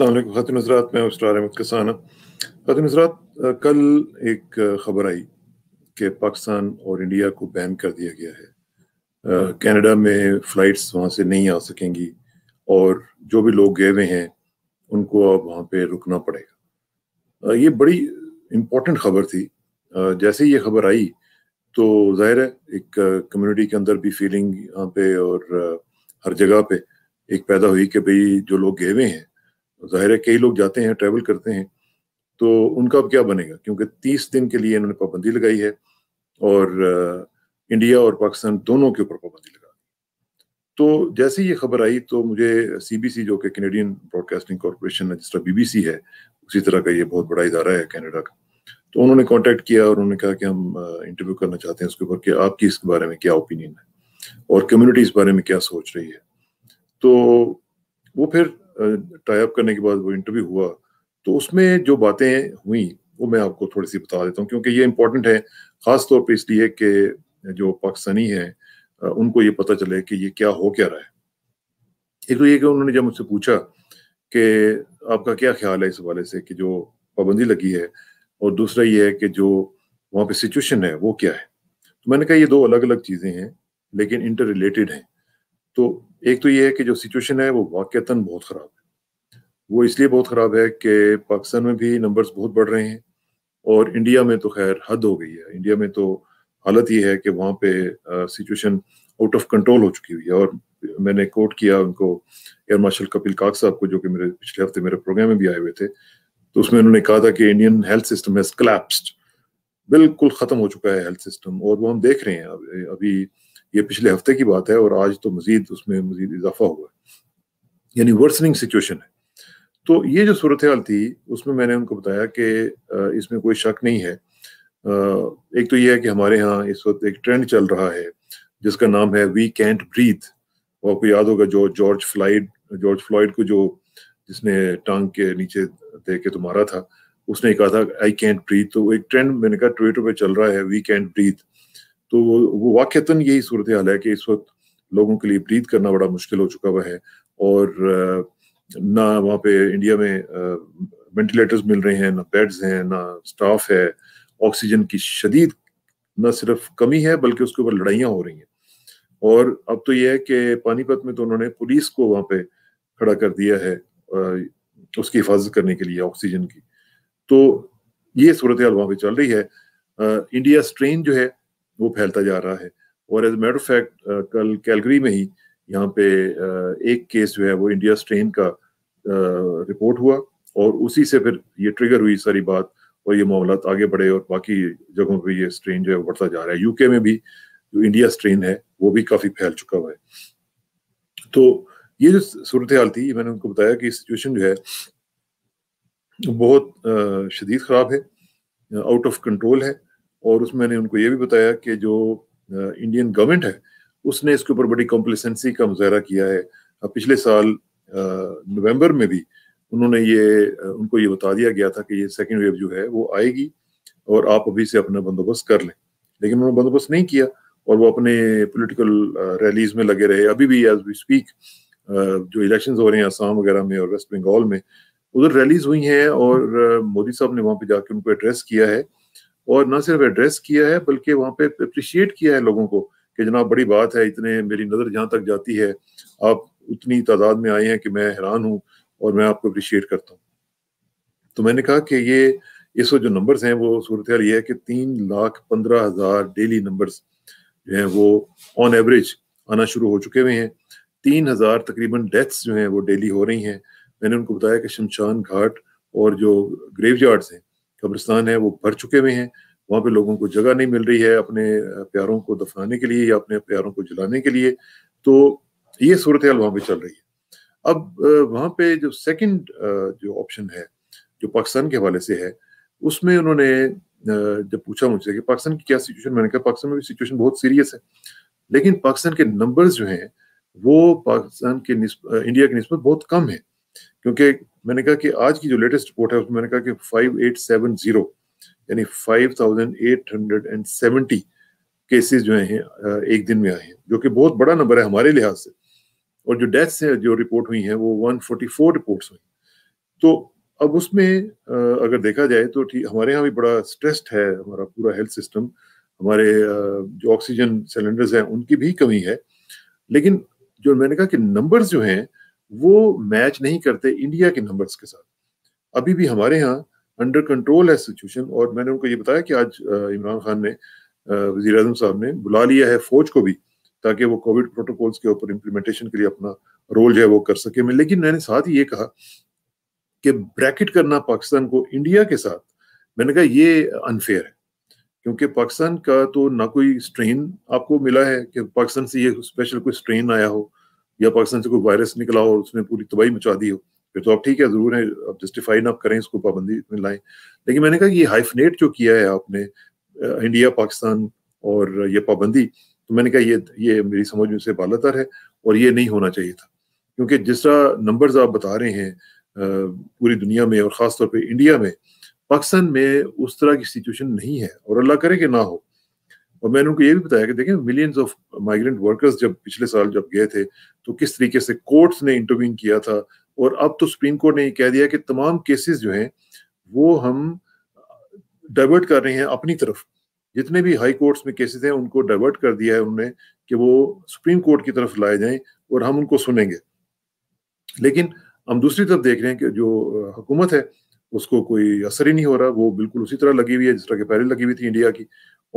ख़ातिन हजरात मैं अहमद कसाना ख़ातिन हजरात कल एक ख़बर आई कि पाकिस्तान और इंडिया को बैन कर दिया गया है कनाडा में फ़्लाइट्स वहाँ से नहीं आ सकेंगी और जो भी लोग गए हुए हैं उनको अब वहाँ पे रुकना पड़ेगा ये बड़ी इम्पोर्टेंट खबर थी जैसे ही ये खबर आई तो ज़ाहिर है एक कम्युनिटी के अंदर भी फीलिंग यहाँ पे और हर जगह पे एक पैदा हुई कि भाई जो लोग गए हुए हैं जाहिर है कई लोग जाते हैं ट्रैवल करते हैं तो उनका अब क्या बनेगा क्योंकि तीस दिन के लिए इन्होंने पाबंदी लगाई है और इंडिया और पाकिस्तान दोनों के ऊपर पाबंदी लगा तो जैसे ही ये खबर आई तो मुझे सीबीसी जो कि कैनेडियन ब्रॉडकास्टिंग कॉरपोरेशन है जिस तरह बीबीसी है उसी तरह का ये बहुत बड़ा इदारा है कैनेडा का तो उन्होंने कांटेक्ट किया और उन्होंने कहा कि हम इंटरव्यू करना चाहते हैं उसके ऊपर कि आपकी इसके बारे में क्या ओपिनियन है और कम्युनिटी इस बारे में क्या सोच रही है तो वो फिर अप करने के बाद वो इंटरव्यू हुआ तो उसमें जो बातें हुई वो मैं आपको थोड़ी सी बता देता हूँ क्योंकि ये इम्पोर्टेंट है ख़ास तौर पर इसलिए कि जो पाकिस्तानी हैं उनको ये पता चले कि ये क्या हो क्या रहा है एक तो ये कि उन्होंने जब मुझसे पूछा कि आपका क्या ख्याल है इस हवाले से कि जो पाबंदी लगी है और दूसरा ये है कि जो वहाँ पे सिचुएशन है वो क्या है तो मैंने कहा ये दो अलग अलग चीज़ें हैं लेकिन इंटर रिलेटेड हैं तो एक तो ये है कि जो सिचुएशन है वो वाक़ता बहुत ख़राब है वो इसलिए बहुत ख़राब है कि पाकिस्तान में भी नंबर्स बहुत बढ़ रहे हैं और इंडिया में तो खैर हद हो गई है इंडिया में तो हालत ये है कि वहाँ पे सिचुएशन आउट ऑफ कंट्रोल हो चुकी हुई है और मैंने कोट किया उनको एयर मार्शल कपिल काक साहब को जो कि मेरे पिछले हफ्ते मेरे प्रोग्राम में भी आए हुए थे तो उसमें उन्होंने कहा था कि इंडियन हेल्थ सिस्टम हैज बिल्कुल ख़त्म हो चुका है हेल्थ सिस्टम और वो हम देख रहे हैं अभी ये पिछले हफ्ते की बात है और आज तो मजीद उसमें मजीद इजाफा हुआ यानी वर्सनिंग सिचुएशन है तो ये जो सूरत हाल थी उसमें मैंने उनको बताया कि इसमें कोई शक नहीं है एक तो ये है कि हमारे यहाँ इस वक्त एक ट्रेंड चल रहा है जिसका नाम है वी कैंट ब्रीथ आपको याद होगा जो जॉर्ज फ्लाइड जॉर्ज फ्लाइड को जो जिसने टांग के नीचे दे के तो मारा था उसने कहा था आई कैंट ब्रीथ तो एक ट्रेंड मैंने कहा ट्विटर पे चल रहा है वी कैंट ब्रीथ तो वो वाक्यता यही सूरत हाल है कि इस वक्त लोगों के लिए ब्रीद करना बड़ा मुश्किल हो चुका हुआ है और ना वहाँ पे इंडिया में वेंटिलेटर्स मिल रहे हैं ना बेड्स हैं ना स्टाफ है ऑक्सीजन की शदीद न सिर्फ कमी है बल्कि उसके ऊपर लड़ाइयाँ हो रही हैं और अब तो यह है कि पानीपत में तो उन्होंने पुलिस को वहाँ पे खड़ा कर दिया है उसकी हिफाजत करने के लिए ऑक्सीजन की तो ये सूरत हाल वहाँ पे चल रही है इंडिया स्ट्रेन जो है वो फैलता जा रहा है और एज मैटर ऑफ फैक्ट कल कैलगरी में ही यहाँ पे एक केस जो है वो इंडिया स्ट्रेन का रिपोर्ट हुआ और उसी से फिर ये ट्रिगर हुई सारी बात और ये मामला आगे बढ़े और बाकी जगहों पे ये स्ट्रेन जो है बढ़ता जा रहा है यूके में भी जो इंडिया स्ट्रेन है वो भी काफी फैल चुका हुआ है तो ये जो सूरत हाल थी मैंने उनको बताया कि सिचुएशन जो है बहुत शदीद खराब है आउट ऑफ कंट्रोल है और उसमें मैंने उनको ये भी बताया कि जो इंडियन गवर्नमेंट है उसने इसके ऊपर बड़ी कॉम्प्लिसेंसी का मुजाहरा किया है पिछले साल नवंबर में भी उन्होंने ये उनको ये बता दिया गया था कि ये सेकेंड वेव जो है वो आएगी और आप अभी से अपना बंदोबस्त कर लें लेकिन उन्होंने बंदोबस्त नहीं किया और वो अपने पोलिटिकल रैलीज में लगे रहे अभी भी एज वी स्पीक जो इलेक्शन हो रहे हैं आसाम वगैरह में और वेस्ट बंगाल में उधर रैलीज हुई हैं और मोदी साहब ने वहां पे जाके उनको एड्रेस किया है और ना सिर्फ एड्रेस किया है बल्कि वहाँ पे अप्रिशिएट किया है लोगों को कि जनाब बड़ी बात है इतने मेरी नज़र जहाँ तक जाती है आप उतनी तादाद में आए हैं कि मैं हैरान हूँ और मैं आपको अप्रिशिएट करता हूँ तो मैंने कहा कि ये इस वक्त जो नंबर्स हैं वो सूरत ये है कि तीन लाख पंद्रह हज़ार डेली नंबर्स जो हैं वो ऑन एवरेज आना शुरू हो चुके हुए हैं तीन हज़ार तकरीबन डेथ्स जो हैं वो डेली हो रही हैं मैंने उनको बताया कि शमशान घाट और जो ग्रेव हैं कब्रिस्तान है वो भर चुके हुए हैं वहाँ पे लोगों को जगह नहीं मिल रही है अपने प्यारों को दफनाने के लिए या अपने प्यारों को जलाने के लिए तो ये सूरत हाल वहाँ पर चल रही है अब वहाँ पे जो सेकंड जो ऑप्शन है जो पाकिस्तान के हवाले से है उसमें उन्होंने जब पूछा मुझसे कि पाकिस्तान की क्या सिचुएशन मैंने कहा पाकिस्तान में भी सिचुएशन बहुत सीरियस है लेकिन पाकिस्तान के नंबर्स जो हैं वो पाकिस्तान के इंडिया के नस्बत बहुत कम है क्योंकि मैंने कहा कि आज की जो लेटेस्ट रिपोर्ट है उसमें मैंने कहा कि 5870 यानी 5870 केसेस जो हैं एक दिन में आए हैं जो कि बहुत बड़ा नंबर है हमारे लिहाज से और जो डेथ्स हैं जो रिपोर्ट हुई हैं वो 144 रिपोर्ट्स हुई तो अब उसमें अगर देखा जाए तो ठीक हमारे यहाँ भी बड़ा स्ट्रेस्ड है हमारा पूरा हेल्थ सिस्टम हमारे जो ऑक्सीजन सिलेंडर्स हैं उनकी भी कमी है लेकिन जो मैंने कहा कि नंबर्स जो हैं वो मैच नहीं करते इंडिया के नंबर्स के साथ अभी भी हमारे यहाँ अंडर कंट्रोल है सिचुएशन और मैंने उनको ये बताया कि आज इमरान खान ने वजी अजम साहब ने बुला लिया है फौज को भी ताकि वो कोविड प्रोटोकॉल्स के ऊपर इम्प्लीमेंटेशन के लिए अपना रोल जो है वो कर सके मैं लेकिन मैंने साथ ही ये कहा कि ब्रैकेट करना पाकिस्तान को इंडिया के साथ मैंने कहा ये अनफेयर है क्योंकि पाकिस्तान का तो ना कोई स्ट्रेन आपको मिला है कि पाकिस्तान से ये स्पेशल कोई स्ट्रेन आया हो या पाकिस्तान से कोई वायरस निकला हो और उसने पूरी तबाही मचा दी हो फिर तो आप ठीक है जरूर है आप जस्टिफाई ना करें इसको पाबंदी में लाएं लेकिन मैंने कहा ये हाइफनेट जो किया है आपने इंडिया पाकिस्तान और ये पाबंदी तो मैंने कहा ये ये मेरी समझ में से बालतर है और ये नहीं होना चाहिए था क्योंकि जिस तरह नंबर्स आप बता रहे हैं पूरी दुनिया में और ख़ासतौर पर इंडिया में पाकिस्तान में उस तरह की सिचुएशन नहीं है और अल्लाह करे कि ना हो और मैंने उनको ये भी बताया कि देखें मिलियंस ऑफ माइग्रेंट वर्कर्स जब पिछले साल जब गए थे तो किस तरीके से कोर्ट्स ने इंटरवीन किया था और अब तो सुप्रीम कोर्ट ने ये कह दिया कि तमाम केसेस जो हैं वो हम डाइवर्ट कर रहे हैं अपनी तरफ जितने भी हाई कोर्ट्स में केसेस हैं उनको डाइवर्ट कर दिया है उन्होंने कि वो सुप्रीम कोर्ट की तरफ लाए जाएं और हम उनको सुनेंगे लेकिन हम दूसरी तरफ देख रहे हैं कि जो हुकूमत है उसको कोई असर ही नहीं हो रहा वो बिल्कुल उसी तरह लगी हुई है जिस तरह के पहले लगी हुई थी इंडिया की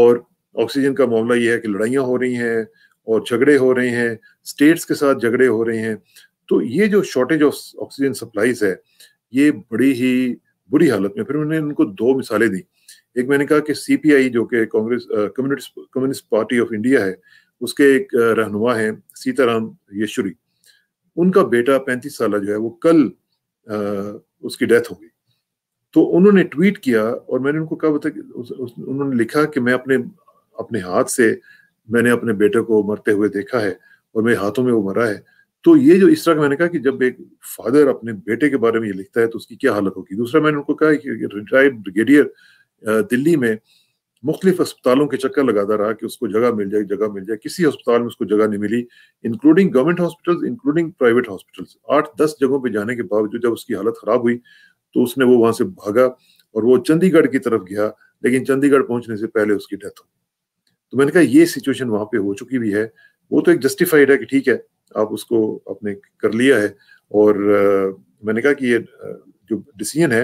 और ऑक्सीजन का मामला ये है कि लड़ाइयाँ हो रही हैं और झगड़े हो रहे हैं स्टेट्स के साथ झगड़े हो रहे हैं तो ये जो शॉर्टेज ऑफ ऑक्सीजन सप्लाईज है ये बड़ी ही बुरी हालत में फिर मैंने उनको दो मिसालें दी एक मैंने कहा कि सीपीआई जो कि Congress communist communist party of India है उसके एक रहनुमा है सीताराम येशुरी उनका बेटा पैंतीस साल जो है वो कल आ, उसकी डेथ हो गई तो उन्होंने ट्वीट किया और मैंने उनको कहा बता उन्होंने लिखा कि मैं अपने अपने हाथ से मैंने अपने बेटे को मरते हुए देखा है और मेरे हाथों में वो मरा है तो ये जो इस तरह का मैंने कहा कि जब एक फादर अपने बेटे के बारे में ये लिखता है तो उसकी क्या हालत होगी दूसरा मैंने उनको कहा कि रिटायर्ड ब्रिगेडियर दिल्ली में मुख्तलिफ अस्पतालों के चक्कर लगाता रहा कि उसको जगह मिल जाए जगह मिल जाए किसी अस्पताल में उसको जगह नहीं मिली including government hospital including private hospital आठ दस जगहों पर जाने के बावजूद जब उसकी हालत खराब हुई तो उसने वो वहां से भागा और वो चंडीगढ़ की तरफ गया लेकिन चंडीगढ़ पहुंचने से पहले उसकी डेथ हो गई तो मैंने कहा ये सिचुएशन वहां पे हो चुकी भी है वो तो एक जस्टिफाइड है कि ठीक है आप उसको आपने कर लिया है और uh, मैंने कहा कि ये uh, जो डिसीजन है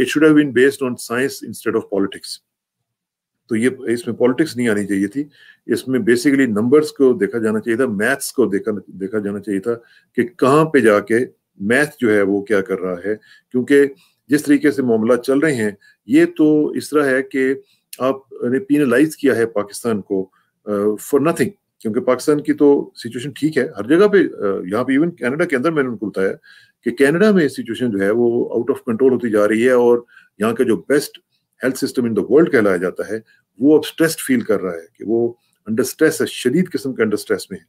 it should have been based on science instead of politics तो ये इसमें पॉलिटिक्स नहीं आनी चाहिए थी इसमें बेसिकली नंबर्स को देखा जाना चाहिए था मैथ्स को देखा देखा जाना चाहिए था कि कहाँ पे जाके मैथ जो है वो क्या कर रहा है क्योंकि जिस तरीके से मामला चल रहे हैं ये तो इस तरह है कि आपने पीनलाइज किया है पाकिस्तान को फॉर नथिंग क्योंकि पाकिस्तान की तो सिचुएशन ठीक है हर जगह पे यहाँ पे इवन कनाडा के अंदर मैंने उनको बताया कि कनाडा में सिचुएशन जो है वो आउट ऑफ कंट्रोल होती जा रही है और यहाँ का जो best health system in the world कहलाया जाता है वो अब स्ट्रेस्ड फील कर रहा है कि वो अंडर स्ट्रेस है शदीद किस्म के अंडर स्ट्रेस में है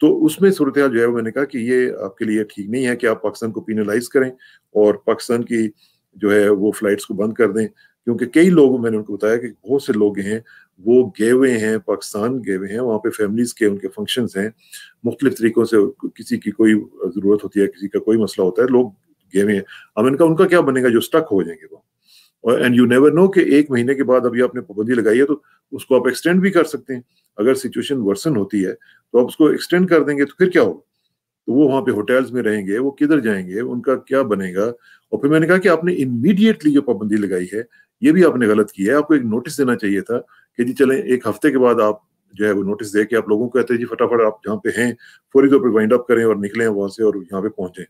तो उसमें सूरत जो है वो मैंने कहा कि ये आपके लिए ठीक नहीं है कि आप पाकिस्तान को पीनलाइज करें और पाकिस्तान की जो है वो फ्लाइट्स को बंद कर दें क्योंकि कई लोग मैंने उनको बताया कि बहुत से लोग हैं वो गए हुए हैं पाकिस्तान गए हुए हैं वहाँ पे फैमिलीज के उनके फंक्शंस हैं मुख्तलिफ तरीक़ों से किसी की कोई ज़रूरत होती है किसी का कोई मसला होता है लोग गए हुए हैं अब इनका उनका क्या बनेगा जो स्टक हो जाएंगे वो और एंड यू नेवर नो कि एक महीने के बाद अभी आपने पाबंदी लगाई है तो उसको आप एक्सटेंड भी कर सकते हैं अगर सिचुएशन वर्सन होती है तो आप उसको एक्सटेंड कर देंगे तो फिर क्या होगा तो वो वहाँ पे होटल्स में रहेंगे वो किधर जाएंगे उनका क्या बनेगा और फिर मैंने कहा कि आपने इमीडिएटली जो पाबंदी लगाई है ये भी आपने गलत किया है आपको एक नोटिस देना चाहिए था कि जी चले एक हफ्ते के बाद आप जो है वो नोटिस दे के आप लोगों को कहते हैं जी फटाफट आप जहाँ पे हैं फौरी तौर पर वाइंड अप करें और निकलें वहां से और यहाँ पे पहुंचे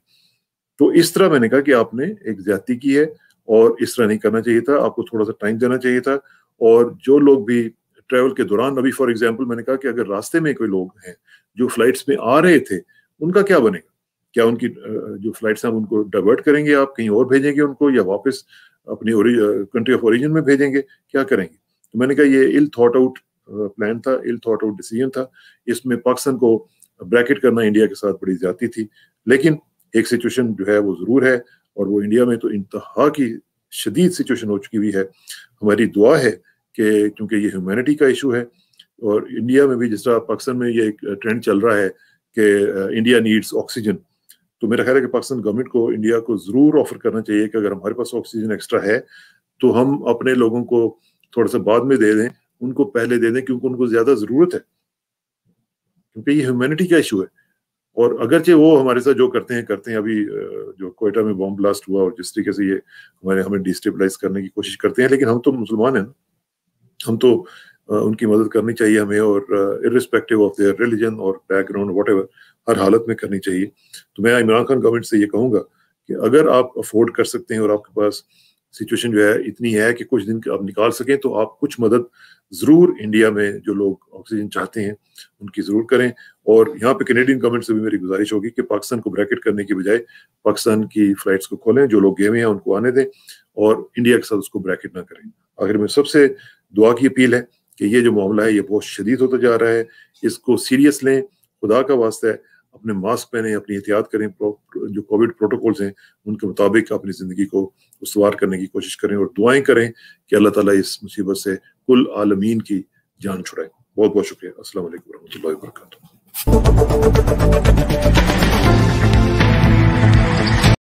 तो इस तरह मैंने कहा कि आपने एक ज्यादा की है और इस तरह नहीं करना चाहिए था आपको थोड़ा सा टाइम देना चाहिए था और जो लोग भी ट्रेवल के दौरान अभी फॉर एग्जाम्पल मैंने कहा कि अगर रास्ते में कोई लोग हैं जो फ्लाइट्स में आ रहे थे उनका क्या बनेगा क्या उनकी जो फ्लाइट्स हैं उनको डाइवर्ट करेंगे आप कहीं और भेजेंगे उनको या वापस अपनी कंट्री ऑफ ओरिजिन में भेजेंगे क्या करेंगे तो मैंने कहा ये इल थॉट आउट प्लान था इल थॉट आउट डिसीजन था इसमें पाकिस्तान को ब्रैकेट करना इंडिया के साथ बड़ी जाती थी लेकिन एक सिचुएशन जो है वो ज़रूर है और वो इंडिया में तो इंतहा की शदीद सिचुएशन हो चुकी हुई है हमारी दुआ है कि क्योंकि ये ह्यूमैनिटी का इशू है और इंडिया में भी जिस तरह पाकिस्तान में ये एक ट्रेंड चल रहा है कि इंडिया नीड्स ऑक्सीजन तो मेरा ख्याल है कि पाकिस्तान गवर्नमेंट को इंडिया को ज़रूर ऑफर करना चाहिए कि अगर हमारे पास ऑक्सीजन एक्स्ट्रा है तो हम अपने लोगों को थोड़ा सा बाद में दे दें उनको पहले दे दें क्योंकि उनको ज़्यादा ज़रूरत है क्योंकि ये ह्यूमैनिटी का इशू है और अगरचे वो हमारे साथ जो करते हैं करते हैं अभी जो कोयटा में बॉम्ब ब्लास्ट हुआ और जिस तरीके से ये हमारे हमें डिस्टेबलाइज करने की कोशिश करते हैं लेकिन हम तो मुसलमान हैं हम तो उनकी मदद करनी चाहिए हमें और इरिस्पेक्टिव ऑफ देयर रिलीजन और बैकग्राउंड वट हर हालत में करनी चाहिए तो मैं इमरान खान गवर्नमेंट से ये कहूँगा कि अगर आप अफोर्ड कर सकते हैं और आपके पास सिचुएशन जो है इतनी है कि कुछ दिन आप निकाल सकें तो आप कुछ मदद ज़रूर इंडिया में जो लोग ऑक्सीजन चाहते हैं उनकी ज़रूर करें और यहाँ पे कैनेडियन गवर्नमेंट से भी मेरी गुजारिश होगी कि पाकिस्तान को ब्रैकेट करने की बजाय पाकिस्तान की फ्लाइट्स को खोलें जो लोग गए हुए हैं उनको आने दें और इंडिया के साथ उसको ब्रैकेट ना करें आखिर में सबसे दुआ की अपील है कि ये जो मामला है ये बहुत शदीद होता जा रहा है इसको सीरियस लें खुदा का वास्ता है अपने मास्क पहने अपनी एहतियात करें जो कोविड प्रोटोकॉल्स हैं उनके मुताबिक अपनी ज़िंदगी को उसवार करने की कोशिश करें और दुआएं करें कि अल्लाह ताला इस मुसीबत से कुल आलमीन की जान छुड़ाएं बहुत बहुत शुक्रिया असल वरहमल वर्क